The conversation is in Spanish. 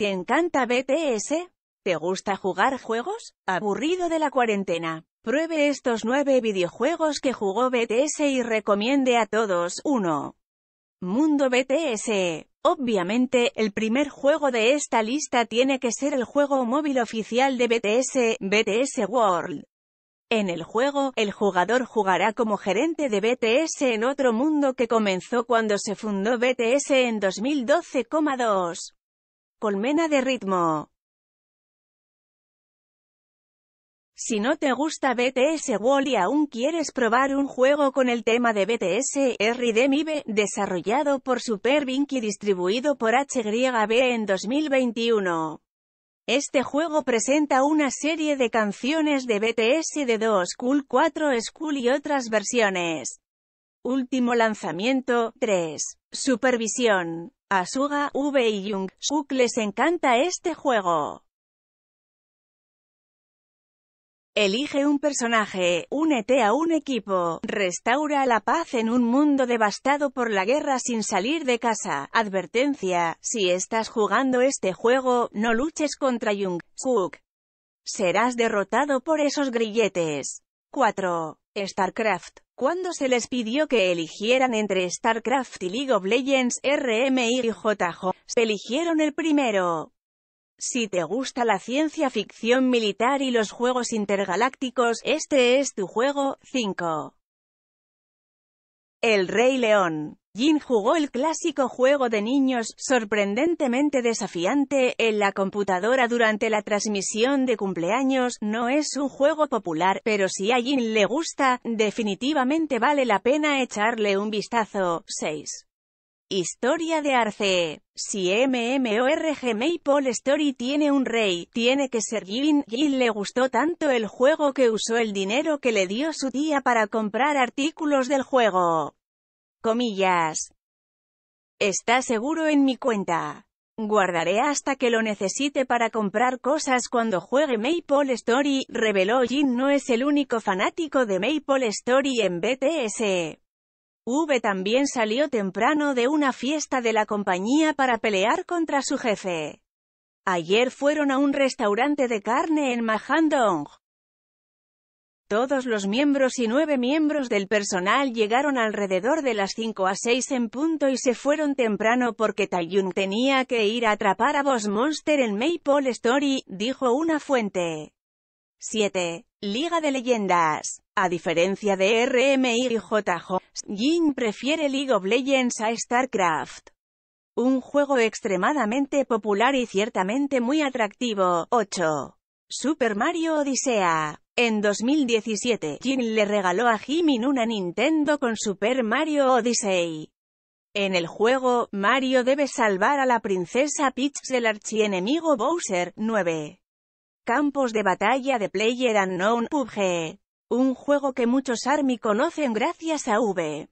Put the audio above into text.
¿Te encanta BTS? ¿Te gusta jugar juegos? ¿Aburrido de la cuarentena? Pruebe estos 9 videojuegos que jugó BTS y recomiende a todos. 1. Mundo BTS. Obviamente, el primer juego de esta lista tiene que ser el juego móvil oficial de BTS, BTS World. En el juego, el jugador jugará como gerente de BTS en otro mundo que comenzó cuando se fundó BTS en 2012,2. Colmena de ritmo. Si no te gusta BTS Wall y aún quieres probar un juego con el tema de BTS, RDMIB, desarrollado por Superbink y distribuido por HYB en 2021. Este juego presenta una serie de canciones de BTS de 2 Cool 4 School y otras versiones. Último lanzamiento, 3. Supervisión. A V y Jung Suk les encanta este juego. Elige un personaje, únete a un equipo, restaura la paz en un mundo devastado por la guerra sin salir de casa. Advertencia, si estás jugando este juego, no luches contra Jung Suk. Serás derrotado por esos grilletes. 4. StarCraft cuando se les pidió que eligieran entre StarCraft y League of Legends RMI y JJ, se eligieron el primero. Si te gusta la ciencia ficción militar y los juegos intergalácticos, este es tu juego. 5. El Rey León Jin jugó el clásico juego de niños, sorprendentemente desafiante, en la computadora durante la transmisión de cumpleaños. No es un juego popular, pero si a Jin le gusta, definitivamente vale la pena echarle un vistazo. 6. Historia de Arce. Si MMORG Maple Story tiene un rey, tiene que ser Jin. Jin le gustó tanto el juego que usó el dinero que le dio su tía para comprar artículos del juego comillas. Está seguro en mi cuenta. Guardaré hasta que lo necesite para comprar cosas cuando juegue Maple Story, reveló Jin no es el único fanático de Maple Story en BTS. V también salió temprano de una fiesta de la compañía para pelear contra su jefe. Ayer fueron a un restaurante de carne en Mahandong. Todos los miembros y nueve miembros del personal llegaron alrededor de las 5 a 6 en punto y se fueron temprano porque Taiyun tenía que ir a atrapar a Boss Monster en maypole Story, dijo una fuente. 7. Liga de Leyendas. A diferencia de RMI y JJ, Jin prefiere League of Legends a StarCraft. Un juego extremadamente popular y ciertamente muy atractivo. 8. Super Mario Odisea. En 2017, Jin le regaló a Jimin una Nintendo con Super Mario Odyssey. En el juego, Mario debe salvar a la princesa Peach del archienemigo Bowser. 9. Campos de batalla de Unknown PUBG. Un juego que muchos ARMY conocen gracias a V.